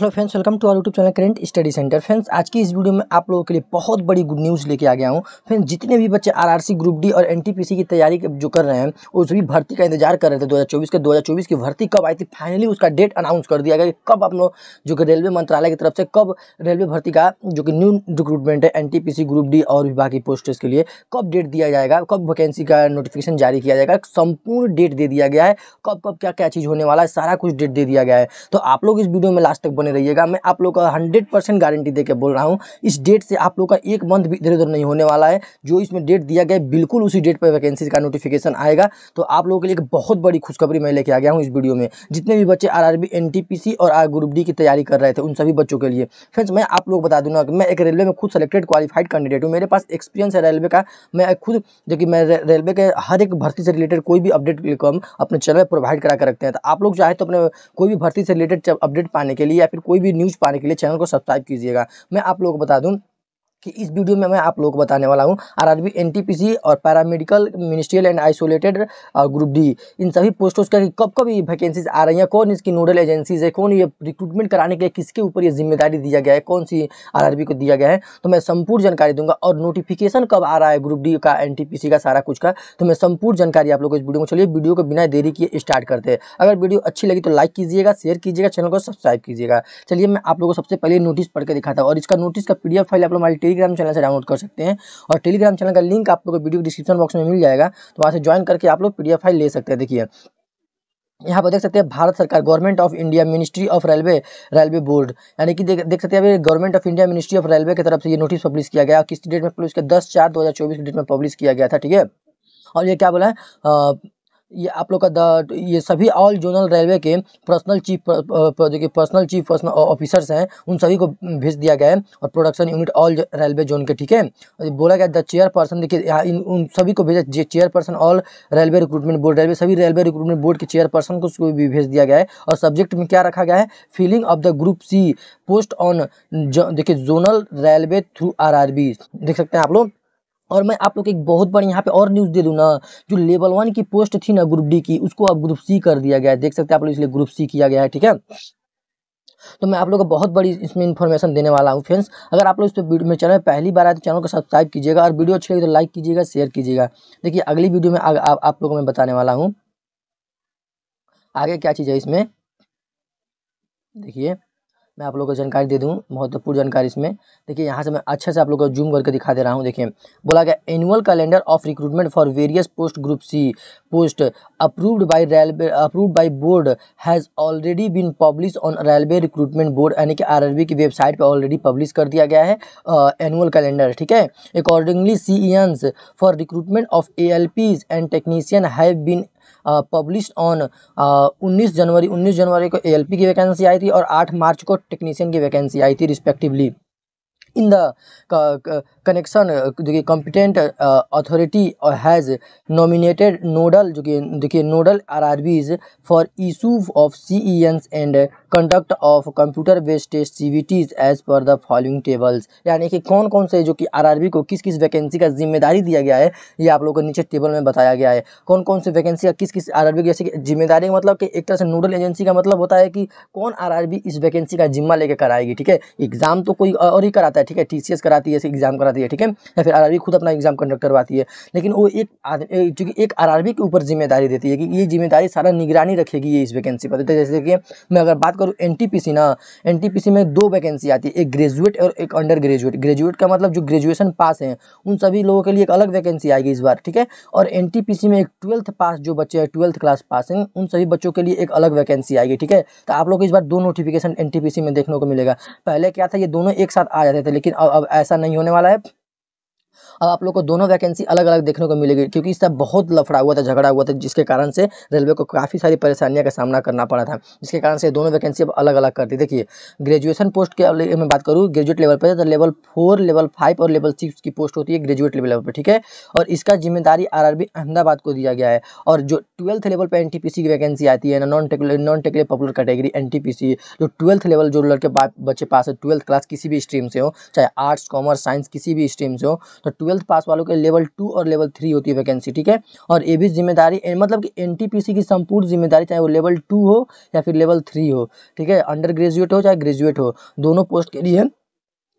hello friends welcome to our YouTube channel current study centre friends आज की इस video में आप लोगों के लिए बहुत बड़ी गुड न्यूज़ लेके आ गया हूँ फ्रेंड्स जितने भी बच्चे आरआरसी ग्रुप डी और एनटीपीसी की तैयारी जो कर रहे हैं वो सभी भर्ती का इंतजार कर रहे थे 2024 के 2024 की भर्ती कब आई थी फाइनली उसका डेट अनाउंस कर दिया गया कि कब आप लोग जो कि रेलवे मंत्रालय की तरफ से कब रेलवे भर्ती का जो कि न्यू रिक्रूटमेंट है एन ग्रुप डी और बाकी पोस्टर्स के लिए कब डेट दिया जाएगा कब वैकेंसी का नोटिफिकेशन जारी किया जाएगा संपूर्ण डेट दे दिया गया है कब कब क्या क्या चीज़ होने वाला है सारा कुछ डेट दे दिया गया है तो आप लोग इस वीडियो में लास्ट तक बने रहिएगा मैं आप लोग का हंड्रेड परसेंट गारंटी देकर बोल रहा हूँ इस डेट से आप लोग का एक मंथ भी इधर उधर नहीं होने वाला है जो इसमें डेट दिया गया बिल्कुल उसी डेट पर वैकेंसी का नोटिफिकेशन आएगा तो आप लोगों के लिए बहुत बड़ी खुशखबरी मैं लेके आ गया हूँ इस वीडियो में जितने भी बच्चे आर आर और ग्रुप डी की तैयारी कर रहे थे उन सभी बच्चों के लिए फ्रेंड्स मैं आप लोग बता दूंगा कि मैं एक रेलवे में खुद सेलेक्टेड क्वालिफाइड कैंडिडेट हूँ मेरे पास एक्सपीरियंस है रेलवे का मैं खुद जबकि मैं रेलवे के हर एक भर्ती से रिलेटेड कोई भी अपडेट अपने चैनल पर प्रोवाइड करा कर रखते हैं तो आप लोग चाहे तो अपने कोई भी भर्ती से रिलेटेड अपडेट पाने के लिए या फिर कोई भी न्यूज़ पाने के लिए चैनल को सब्सक्राइब कीजिएगा मैं आप लोगों को बता दूँ कि इस वीडियो में मैं आप लोगों को बताने वाला हूँ आरआरबी एनटीपीसी और पैरामेडिकल मिनिस्ट्रियल एंड आइसोलेटेड और ग्रुप डी इन सभी पोस्टों का कब कब ये वैकेंसीज आ रही हैं कौन इसकी नोडल एजेंसीज है कौन ये रिक्रूटमेंट कराने के लिए किसके ऊपर ये जिम्मेदारी दिया गया है कौन सी आर को दिया गया है तो मैं संपूर्ण जानकारी दूंगा और नोटिफिकेशन कब आ रहा है ग्रुप डी का एन का सारा कुछ का तो मैं संपूर्ण जानकारी आप लोग को इस वीडियो में चलिए वीडियो को बिना देरी किए स्टार्ट करते हैं अगर वीडियो अच्छी लगी तो लाइक कीजिएगा शेयर कीजिएगा चैनल को सब्सक्राइब कीजिएगा चलिए मैं आप लोगों को सबसे पहले नोटिस पढ़ के दिखाता हूँ और इसका नोटिस का पीडीएफ फाइल आप लोग हमारी टेलीग्राम चैनल से डाउनलोड कर सकते हैं और टेलीग्राम चैनल का लिंक आप लोग को वीडियो डिस्क्रिप्शन बॉक्स में मिल जाएगा तो वहाँ से ज्वाइन करके आप लोग पी फाइल ले सकते हैं देखिए यहाँ पर देख सकते हैं भारत सरकार Government of India Ministry of Railway Railway Board यानी कि देख देख सकते हैं अभी Government of India Ministry of Railway की तरफ से ये नोटिस पब्लिश किया गया किस डेट में पब्लिश किया दस चार दो हज़ार चौबीस की डेट में पब्लिश किया गया था ठीक है और ये क्या बोला है ये आप लोग का द ये सभी ऑल जोनल रेलवे के पर्सनल चीफ देखिए पर्सनल चीफ पर्सनल ऑफिसर्स हैं उन सभी को भेज दिया गया है और production unit all railway zone के ठीक है बोला गया द चेयर पर्सन देखिए यहाँ इन उन सभी को भेजा chairperson all railway recruitment board railway सभी रेलवे रिक्रूटमेंट बोर्ड के चेयर पर्सन को भी भेज दिया गया है और सब्जेक्ट में क्या रखा गया है filling of the group C post on देखिए जोनल रेलवे थ्रू आर देख सकते हैं आप लोग और मैं आप लोग को एक बहुत बड़ी यहाँ पे और न्यूज़ दे दूँ ना जो लेवल वन की पोस्ट थी ना ग्रुप डी की उसको अब ग्रुप सी कर दिया गया है देख सकते हैं आप लोग इसलिए ग्रुप सी किया गया है ठीक है तो मैं आप लोगों को बहुत बड़ी इसमें इन्फॉर्मेशन देने वाला हूँ फ्रेंड्स अगर आप लोग इस पर वीडियो मेरे चैनल पहली बार आए तो चैनल को सब्सक्राइब कीजिएगा और वीडियो अच्छी लगी तो लाइक कीजिएगा शेयर कीजिएगा देखिए अगली वीडियो में आप लोगों को मैं बताने वाला हूँ आगे क्या चीज़ है इसमें देखिए मैं आप लोगों को जानकारी दे दूँ महत्वपूर्ण जानकारी इसमें देखिए यहाँ से मैं अच्छे से आप लोगों को जूम करके दिखा दे रहा हूँ देखिए बोला गया annual calendar of recruitment for various post group C post approved by railway approved by board has already been publish on railway recruitment board यानी कि आर की वेबसाइट पर ऑलरेडी पब्लिश कर दिया गया है एनुअल कैलेंडर ठीक है accordingly C for recruitment of A L Ps and technician have been publish on उन्नीस जनवरी उन्नीस जनवरी को ए की वैकेंसी आई थी और आठ मार्च को टेक्नीशियन की वैकेंसी आई थी रिस्पेक्टिवली इन द कनेक्शन देखिए कॉम्पिटेंट अथॉरिटी और हैज़ नॉमिनेटेड नोडल जो कि देखिए nodal RRBs for issue of CENs and conduct of computer based test टीज as per the following tables यानी कि कौन कौन से जो कि आरआरबी को किस किस वैकेंसी का जिम्मेदारी दिया गया है ये आप लोगों को नीचे टेबल में बताया गया है कौन कौन से वैकेंसी का किस किस आर आरआरबी जैसे कि जिम्मेदारी मतलब कि एक तरह से नोडल एजेंसी का मतलब होता है कि कौन बी इस वैकेंसी का जिम्मा लेकर कराएगी ठीक है एग्ज़ाम तो कोई और ही कराता है ठीक है टी कराती है एग्ज़ाम कराती है करवाती है ठीक है या फिर आरआरबी खुद अपना एग्जाम कंडक्ट करवाती है लेकिन वो एक आदमी चूँकि एक आरआरबी के ऊपर जिम्मेदारी देती है कि ये जिम्मेदारी सारा निगरानी रखेगी ये इस वैकेंसी पर तो जैसे कि मैं अगर बात करूँ एन ना एन में दो वैकेंसी आती है एक ग्रेजुएट और एक अंडर ग्रेजुएट ग्रेजुएट का मतलब जो ग्रेजुएशन पास हैं उन सभी लोगों के लिए एक अलग वैकेंसी आएगी इस बार ठीक है और एन में एक ट्वेल्थ पास जो बच्चे हैं ट्वेल्थ क्लास पास हैं उन सभी बच्चों के लिए एक अलग वैकेंसी आएगी ठीक है तो आप लोग इस बार दो नोटिफिकेशन एन में देखने को मिलेगा पहले क्या था ये दोनों एक साथ आ जाते थे लेकिन अब ऐसा नहीं होने वाला है अब आप लोग को दोनों वैकेंसी अलग अलग देखने को मिलेगी क्योंकि इसका बहुत लफड़ा हुआ था झगड़ा हुआ था जिसके कारण से रेलवे को काफ़ी सारी परेशानियाँ का सामना करना पड़ा था जिसके कारण से दोनों वैकेंसी अब अलग अलग कर दी देखिए ग्रेजुएशन पोस्ट के मैं बात करूँ ग्रेजुएट लेवल पर तो लेवल फोर लेवल फाइव और लेवल सिक्स की पोस्ट होती है ग्रेजुएट लेवल पर ठीक है और इसका जिम्मेदारी आर अहमदाबाद को दिया गया है और जो ट्वेल्थ लेवल पर एन की वैकेंसी आती है non tech non tech popular category एन जो ट्वेल्थ लेवल जो लड़के बच्चे पास है ट्वेल्थ क्लास किसी भी स्ट्रीम से हो चाहे आर्ट्स कॉमर्स साइंस किसी भी स्ट्रीम से हो तो ट्वेल्थ पास वालों के लेवल टू और लेवल थ्री होती है वैकेंसी ठीक है और ये भी जिम्मेदारी मतलब कि एन की संपूर्ण जिम्मेदारी चाहे वो लेवल टू हो या फिर लेवल थ्री हो ठीक है अंडर ग्रेजुएट हो चाहे ग्रेजुएट हो दोनों पोस्ट के लिए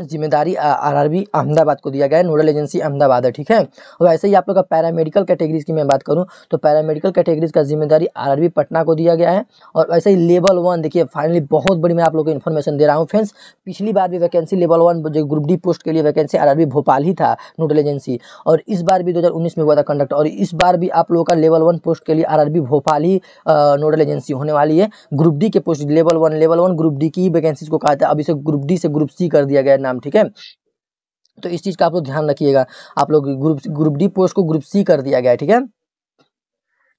जिम्मेदारी आरआरबी अहमदाबाद को दिया गया है नोडल एजेंसी अहमदाबाद है ठीक है और ऐसे ही आप लोग का पैरामेडिकल कैटेगरीज की मैं बात करूं तो पैरामेडिकल कैटेगरीज का जिम्मेदारी आरआरबी पटना को दिया गया है और वैसे ही लेवल वन देखिए फाइनली बहुत बड़ी मैं आप लोग को इन्फॉर्मेशन दे रहा हूँ फ्रेंड्स पिछली बार भी वैकेंसी लेवल वन जो ग्रुप डी पोस्ट के लिए वैकेंसी आर भोपाल ही था नोडल एजेंसी और इस बार भी दो में हुआ था कंडक्ट और इस बार भी आप लोगों का लेवल वन पोस्ट के लिए आर भोपाल ही नोडल एजेंसी होने वाली है ग्रुप डी के post level one level one group D की वैकेंसीज को कहा था अब इसे ग्रुप डी से ग्रुप सी कर दिया गया नाम ठीक है तो इस चीज़ का आप लोग ध्यान रखिएगा आप लोग ग्रुप ग्रुप डी पोस्ट को ग्रुप सी कर दिया गया है ठीक है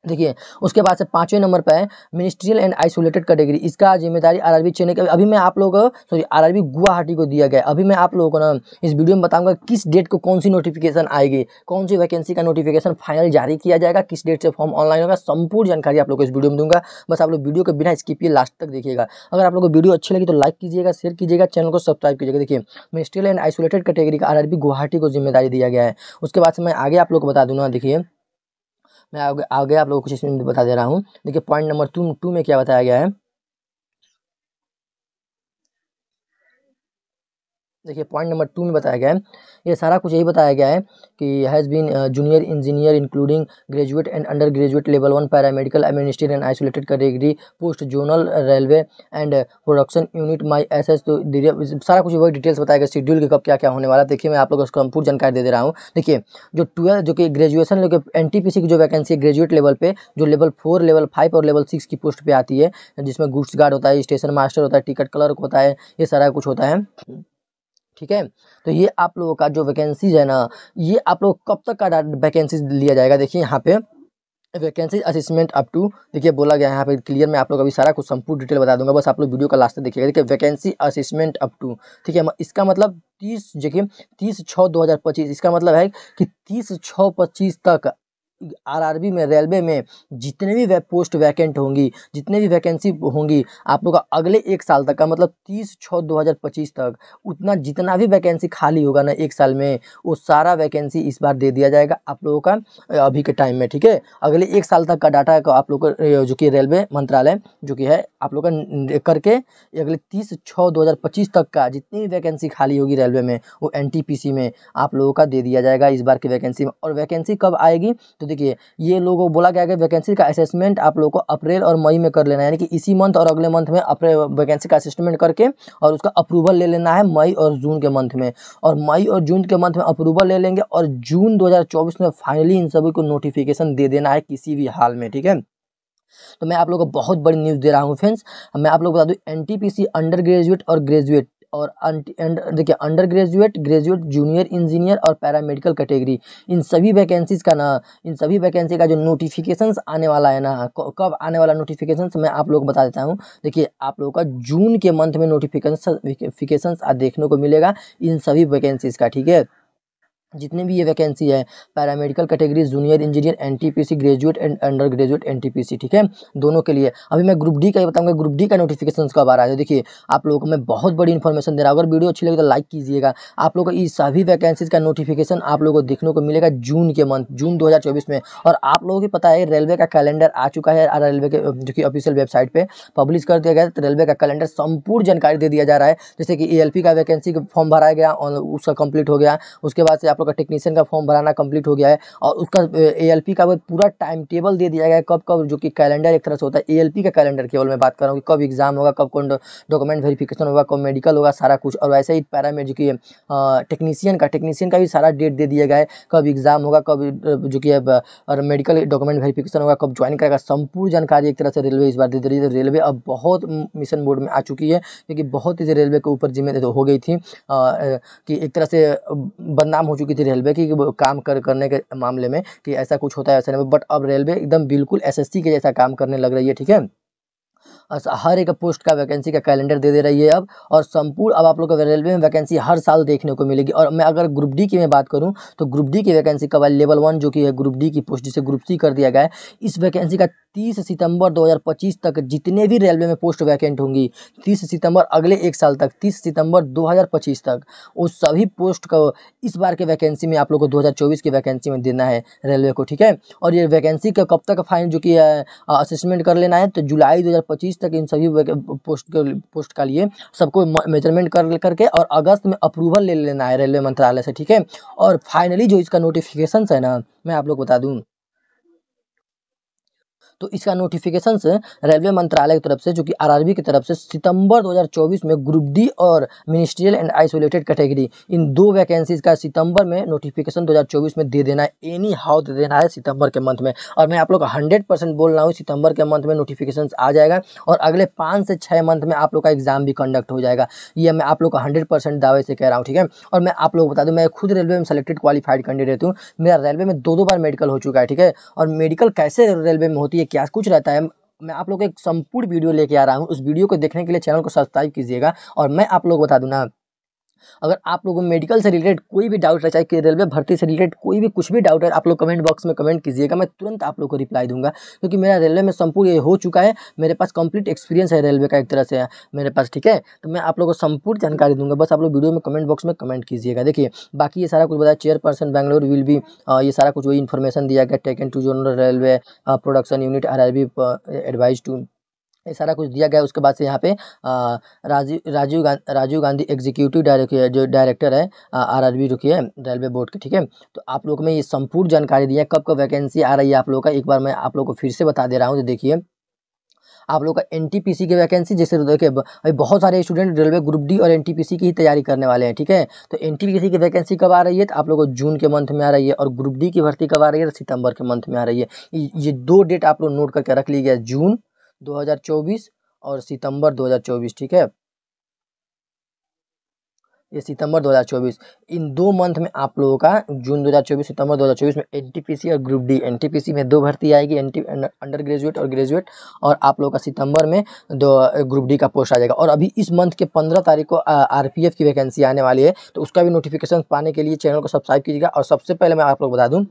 देखिए उसके बाद से पाँचवें नंबर पर है मिनिस्ट्रियल एंड आइसोलेटेड कैटेगरी इसका जिम्मेदारी आरआरबी चेन्नई अभी मैं आप लोग सॉरी आरआरबी गुवाहाटी को दिया गया अभी मैं आप लोगों को ना इस वीडियो में बताऊंगा किस डेट को कौन सी नोटिफिकेशन आएगी कौन सी वैकेंसी का नोटिफिकेशन फाइनल जारी किया जाएगा किस डेट से फॉर्म ऑनलाइन होगा संपूर्ण जानकारी आप लोग को इस वीडियो में दूंगा बस आप लोग वीडियो के बिना स्किप किए लास्ट तक देखिएगा अगर आप लोग को वीडियो अच्छी लगी तो लाइक कीजिएगा शेयर कीजिएगा चैनल को सब्सक्राइब कीजिएगा देखिए मिनिस्ट्रियल एंड आइसोलेटेड कैटेगरी का आर गुवाहाटी को जिम्मेदारी दिया गया है उसके बाद से मैं आगे आप लोग को बता दूंगा देखिए मैं आगे आगे आप लोगों को कुछ इसमें बता दे रहा हूँ देखिए पॉइंट नंबर टू टू में क्या बताया गया है देखिए पॉइंट नंबर टू में बताया गया है ये सारा कुछ यही बताया गया है कि has been junior engineer including graduate and under graduate level one paramedical administrate and isolated category post zonal railway and production unit माई एस एस तो सारा कुछ वही डिटेल्स बताया गया शेड्यूल के कब क्या क्या होने वाला देखिए मैं आप लोगों को पूरी जानकारी दे दे रहा हूँ देखिए जो ट्वेल्थ जो कि graduation N T P C की जो वैकेंसी है ग्रेजुएट लेवल पर जो लेवल फोर लेवल फाइव और लेवल सिक्स की पोस्ट पर आती है जिसमें गुड्स गार्ड होता है स्टेशन मास्टर होता है टिकट क्लर्क होता है ये सारा कुछ होता है ठीक है तो ये आप लोगों का जो वैकेंसीज है ना ये आप लोग कब तक का वैकेंसी लिया जाएगा देखिए यहाँ पे वैकेंसी असिस्मेंट अप टू देखिए बोला गया है यहाँ पे क्लियर मैं आप लोग अभी सारा कुछ संपूर्ण डिटेल बता दूंगा बस आप लोग वीडियो का लास्ट तक देखिएगा देखिए वैकेंसी असिस्मेंट अप टू ठीक है इसका मतलब तीस देखिए तीस छः दो हज़ार पच्चीस इसका मतलब है कि तीस छः पच्चीस तक आरआरबी में रेलवे में जितने भी वे पोस्ट वैकेंट होंगी जितने भी वैकेंसी होंगी आप लोग का अगले एक साल तक का मतलब तीस छः दो हज़ार पच्चीस तक उतना जितना भी वैकेंसी खाली होगा ना एक साल में वो सारा वैकेंसी इस बार दे दिया जाएगा आप लोगों का अभी के टाइम में ठीक है अगले एक साल तक का डाटा का आप लोग का जो कि रेलवे मंत्रालय जो कि है आप लोग का करके अगले तीस छः दो हज़ार पच्चीस तक का जितनी भी वैकेंसी खाली होगी रेलवे में वो एन में आप लोगों का दे दिया जाएगा इस बार की वैकेंसी में और वैकेंसी कब आएगी तो देखिए ये लोगों को बोला गया कि वैकेंसी का असेसमेंट आप लोगों को अप्रैल और मई में कर लेना है यानी कि इसी मंथ और अगले मंथ में अप्रैल वैकेंसी का असेसमेंट करके और उसका अप्रूवल ले लेना है मई और जून के मंथ में और मई और जून के मंथ में अप्रूवल ले लेंगे और जून दो में फाइनली इन सभी को नोटिफिकेशन दे देना है किसी भी हाल में ठीक है तो मैं आप लोगों को बहुत बड़ी न्यूज़ दे रहा हूँ फ्रेंड्स मैं आप लोग बता दूँ एनटीपीसी अंडर ग्रेजुएट और ग्रेजुएट और देखिए under graduate graduate junior engineer और पैरामेडिकल कैटेगरी इन सभी वैकेंसीज का ना इन सभी वैकेंसी का जो नोटिफिकेशन आने वाला है ना कब आने वाला नोटिफिकेशन मैं आप लोग बता देता हूँ देखिए आप लोगों का जून के मंथ में नोटिफिकेशन फिकेशंस देखने को मिलेगा इन सभी वैकेंसीज का ठीक है जितने भी ये वैकेंसी है paramedical category junior engineer NTPC graduate and under graduate NTPC ठीक है दोनों के लिए अभी मैं ग्रुप डी का बताऊंगा ग्रुप डी का नोटिफिकेशन कब आ रहा है देखिए आप लोगों को मैं बहुत बड़ी इन्फॉर्मेशन दे रहा हूँ अगर वीडियो अच्छी लगी तो लाइक कीजिएगा आप लोगों को इस सभी वैकेंसीज का नोटिफिकेशन आप लोगों को देखने को मिलेगा जून के मंथ जून दो में और आप लोगों को पता है रेलवे का कैलेंडर आ चुका है रेलवे के जो कि ऑफिशियल वेबसाइट पर पब्लिश कर दिया गया तो रेलवे का कैलेंडर संपूर्ण जानकारी दे दिया जा रहा है जैसे कि ए का वैकेंसी फॉर्म भराया गया उसका कंप्लीट हो गया उसके बाद से आप आपका टेक्नीशियन का फॉर्म भराना कंप्लीट हो गया है और उसका ए का पूरा टाइम टेबल दे दिया गया है कब कब जो कि कैलेंडर एक तरह से होता है ए का कैलेंडर केवल मैं बात कर रहा हूँ कि कब एग्जाम होगा कब कौन डॉक्यूमेंट वेरीफिकेशन होगा कब मेडिकल होगा सारा कुछ और वैसे ही में जो कि टेक्नीशियन का टेक्नीशियन का भी सारा डेट दे दिया गया है कब एग्जाम होगा कब जो कि और मेडिकल डॉक्यूमेंट वेरीफिकेशन होगा कब ज्वाइन करेगा संपूर्ण जानकारी एक तरह से रेलवे इस बार दे रही है रेलवे तो अब बहुत मिशन मोड में आ चुकी है क्योंकि बहुत ही रेलवे के ऊपर जिम्मेदारी हो गई थी कि एक तरह से बदनाम हो चुकी चुकी थी रेलवे की काम कर करने के मामले में कि ऐसा कुछ होता है ऐसा नहीं बट अब रेलवे एकदम बिल्कुल एसएससी के जैसा काम करने लग रही है ठीक है हर एक पोस्ट का वैकेंसी का कैलेंडर दे दे रही है अब और संपूर्ण अब आप लोग को रेलवे में वैकेंसी हर साल देखने को मिलेगी और मैं अगर ग्रुप डी की मैं बात करूँ तो ग्रुप डी की वैकेंसी कब आई लेवल वन जो कि है ग्रुप डी की पोस्ट जिसे ग्रुप सी कर दिया गया है इस वैकेंसी का तीस सितंबर 2025 तक जितने भी रेलवे में पोस्ट वैकेंट होंगी तीस सितंबर अगले एक साल तक तीस सितंबर 2025 तक वो सभी पोस्ट को इस बार के वैकेंसी में आप लोग को 2024 की वैकेंसी में देना है रेलवे को ठीक है और ये वैकेंसी का कब तक फाइन जो कि असेसमेंट कर लेना है तो जुलाई दो बीस तक इन सभी पोस्ट के पोस्ट का लिए सबको मेजरमेंट कर करके और अगस्त में अप्रूवल ले लेना है रेलवे मंत्रालय से ठीक है और फाइनली जो इसका नोटिफिकेशन है ना मैं आप लोग बता दूँ तो इसका नोटिफिकेशन रेलवे मंत्रालय की तरफ से जो कि आरआरबी की तरफ से सितंबर 2024 में ग्रुप डी और मिनिस्ट्रियल एंड आइसोलेटेड कैटेगरी इन दो वैकेंसीज का सितंबर में नोटिफिकेशन 2024 में दे देना है एनी हाउ दे देना है सितंबर के मंथ में और मैं आप लोग हंड्रेड परसेंट बोल रहा हूँ सितंबर के मंथ में नोटिफिकेशन आ जाएगा और अगले पाँच से छः मंथ में आप लोग का एग्जाम भी कंडक्ट हो जाएगा ये मैं आप लोग का हंड्रेड दावे से कह रहा हूँ ठीक है और मैं आप लोग बता दूँ मैं खुद रेलवे में सेलेक्टेड क्वालिफाइड कैंडिडेट हूँ मेरा रेलवे में दो दो बार मेडिकल हो चुका है ठीक है और मेडिकल कैसे रेलवे में होती है क्या कुछ रहता है मैं आप लोग को एक संपूर्ण वीडियो लेके आ रहा हूँ उस वीडियो को देखने के लिए चैनल को सब्सक्राइब कीजिएगा और मैं आप लोग बता दूँ ना अगर आप लोगों को मेडिकल से रिलेटेड कोई भी डाउट है चाहे कि रेलवे भर्ती से रिलेटेड कोई भी कुछ भी डाउट है आप लोग कमेंट बॉक्स में कमेंट कीजिएगा मैं तुरंत आप लोग को रिप्लाई दूंगा क्योंकि मेरा रेलवे में संपूर्ण ये हो चुका है मेरे पास कंप्लीट एक्सपीरियंस है रेलवे का एक तरह से मेरे पास ठीक है तो मैं आप लोग को संपूर्ण जानकारी दूंगा बस आप लोग वीडियो में कमेंट बॉक्स में कमेंट कीजिएगा देखिए बाकी ये सारा कुछ बताया चेयरपर्सन बैंगलोर विल भी ये सारा कुछ वही इन्फॉर्मेशन दिया गया tech and to zonal railway production unit are advise to ये सारा कुछ दिया गया उसके बाद से यहाँ पे राजीव राजीव गांधी राजीव गांधी एग्जीक्यूटिव डायरेक्टर जो डायरेक्टर है आरआरबी रुकी है रेलवे बोर्ड के ठीक है तो आप लोग में ये संपूर्ण जानकारी दी है कब कब वैकेंसी आ रही है आप लोगों का एक बार मैं आप लोग को फिर से बता दे रहा हूँ तो देखिए आप लोग का एन टी पी सी की वैकेंसी जैसे तो देखिए अभी बहुत सारे स्टूडेंट रेलवे ग्रुप डी और एन टी पी सी की ही तैयारी करने वाले हैं ठीक है तो एन टी पी सी की वैकेंसी कब आ रही है तो आप लोगों को जून के मंथ में आ रही है और ग्रुप डी की भर्ती कब आ रही है तो सितंबर के मंथ में आ रही है ये दो डेट आप लोग नोट करके रख लीजिए जून 2024 और सितंबर 2024 ठीक है ये सितंबर 2024 इन दो मंथ में आप लोगों का जून 2024 सितंबर 2024 में एनटीपीसी और ग्रुप डी एनटीपीसी में दो भर्ती आएगी एन अंडर ग्रेजुएट और ग्रेजुएट और आप लोगों का सितंबर में दो ग्रुप डी का पोस्ट आ जाएगा और अभी इस मंथ के 15 तारीख को आरपीएफ की वैकेंसी आने वाली है तो उसका भी नोटिफिकेशन पाने के लिए चैनल को सब्सक्राइब कीजिएगा और सबसे पहले मैं आप लोग बता दूँ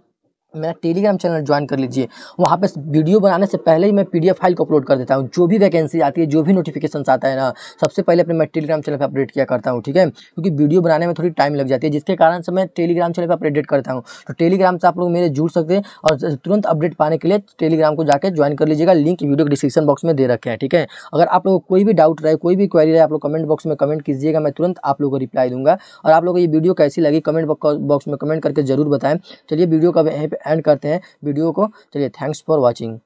मेरा टेलीग्राम चैनल ज्वाइन कर लीजिए वहाँ पे वीडियो बनाने से पहले ही मैं पीडीएफ फाइल को अपलोड कर देता हूँ जो भी वैकेंसी आती है जो भी नोटिफिकेशन आता है ना सबसे पहले अपने मैं टेलीग्राम चैनल पर अपडेट किया करता हूँ ठीक है क्योंकि वीडियो बनाने में थोड़ी टाइम लग जाती है जिसके कारण से मैं टेलीग्राम चैनल पर अपडेट करता हूँ तो टेलीग्राम से आप लोग मेरे जुड़ सकते हैं और तुरंत अपडेट पाने के लिए टेलीग्राम को जाकर ज्वाइन कर लीजिएगा लिंक वीडियो डिस्क्रिप्शन बॉक्स में दे रखे हैं ठीक है अगर आप लोग कोई भी डाउट रहे कोई भी क्वेरी रहे आप लोग कमेंट बॉक्स में कमेंट कीजिएगा मैं तुरंत आप लोगों को रिप्लाई दूंगा और आप लोगों को ये वीडियो कैसी लगी कमेंट बॉक्स में कमेंट करके जरूर बताएं चलिए वीडियो का एंड करते हैं वीडियो को चलिए थैंक्स फॉर वॉचिंग